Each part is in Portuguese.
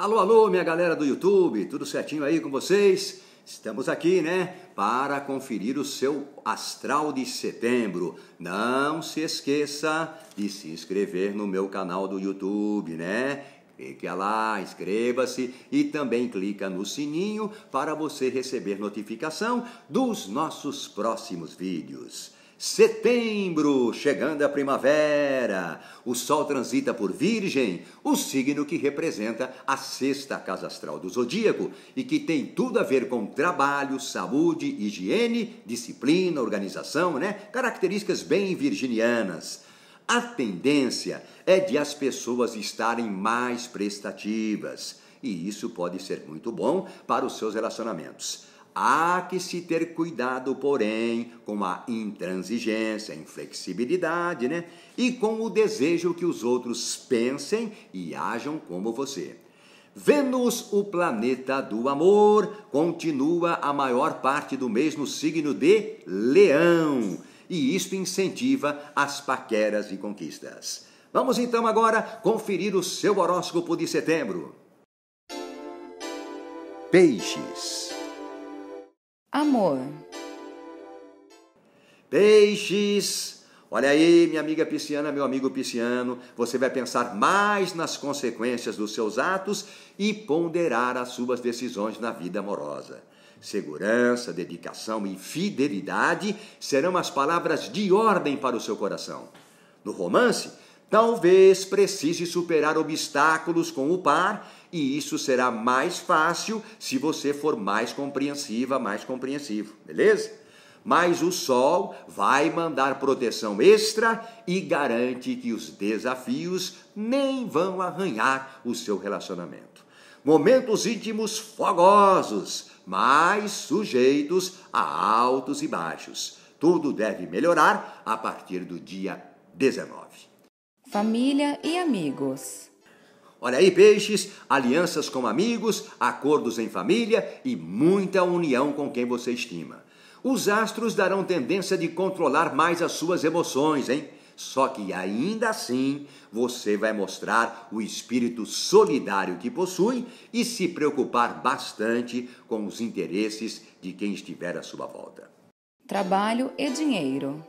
Alô, alô, minha galera do YouTube, tudo certinho aí com vocês? Estamos aqui, né, para conferir o seu astral de setembro. Não se esqueça de se inscrever no meu canal do YouTube, né? Clique lá, inscreva-se e também clica no sininho para você receber notificação dos nossos próximos vídeos. Setembro, chegando a primavera, o Sol transita por Virgem, o signo que representa a sexta casa astral do zodíaco e que tem tudo a ver com trabalho, saúde, higiene, disciplina, organização, né? Características bem virginianas. A tendência é de as pessoas estarem mais prestativas, e isso pode ser muito bom para os seus relacionamentos. Há que se ter cuidado, porém, com a intransigência, a inflexibilidade, né? E com o desejo que os outros pensem e hajam como você. Vênus, o planeta do amor, continua a maior parte do mesmo signo de Leão, e isto incentiva as paqueras e conquistas. Vamos então agora conferir o seu horóscopo de setembro. Peixes amor. Peixes! Olha aí, minha amiga pisciana, meu amigo pisciano, você vai pensar mais nas consequências dos seus atos e ponderar as suas decisões na vida amorosa. Segurança, dedicação e fidelidade serão as palavras de ordem para o seu coração. No romance, talvez precise superar obstáculos com o par e isso será mais fácil se você for mais compreensiva, mais compreensivo, beleza? Mas o sol vai mandar proteção extra e garante que os desafios nem vão arranhar o seu relacionamento. Momentos íntimos fogosos, mas sujeitos a altos e baixos. Tudo deve melhorar a partir do dia 19. Família e amigos. Olha aí, peixes, alianças com amigos, acordos em família e muita união com quem você estima. Os astros darão tendência de controlar mais as suas emoções, hein? Só que ainda assim, você vai mostrar o espírito solidário que possui e se preocupar bastante com os interesses de quem estiver à sua volta. Trabalho e dinheiro.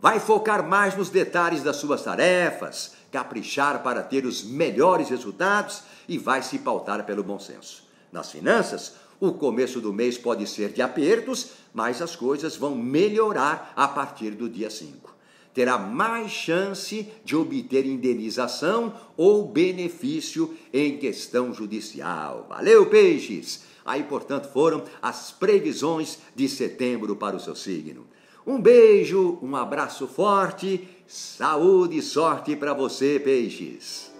Vai focar mais nos detalhes das suas tarefas, caprichar para ter os melhores resultados e vai se pautar pelo bom senso. Nas finanças, o começo do mês pode ser de apertos, mas as coisas vão melhorar a partir do dia 5. Terá mais chance de obter indenização ou benefício em questão judicial. Valeu, peixes! Aí, portanto, foram as previsões de setembro para o seu signo. Um beijo, um abraço forte, saúde e sorte para você, peixes.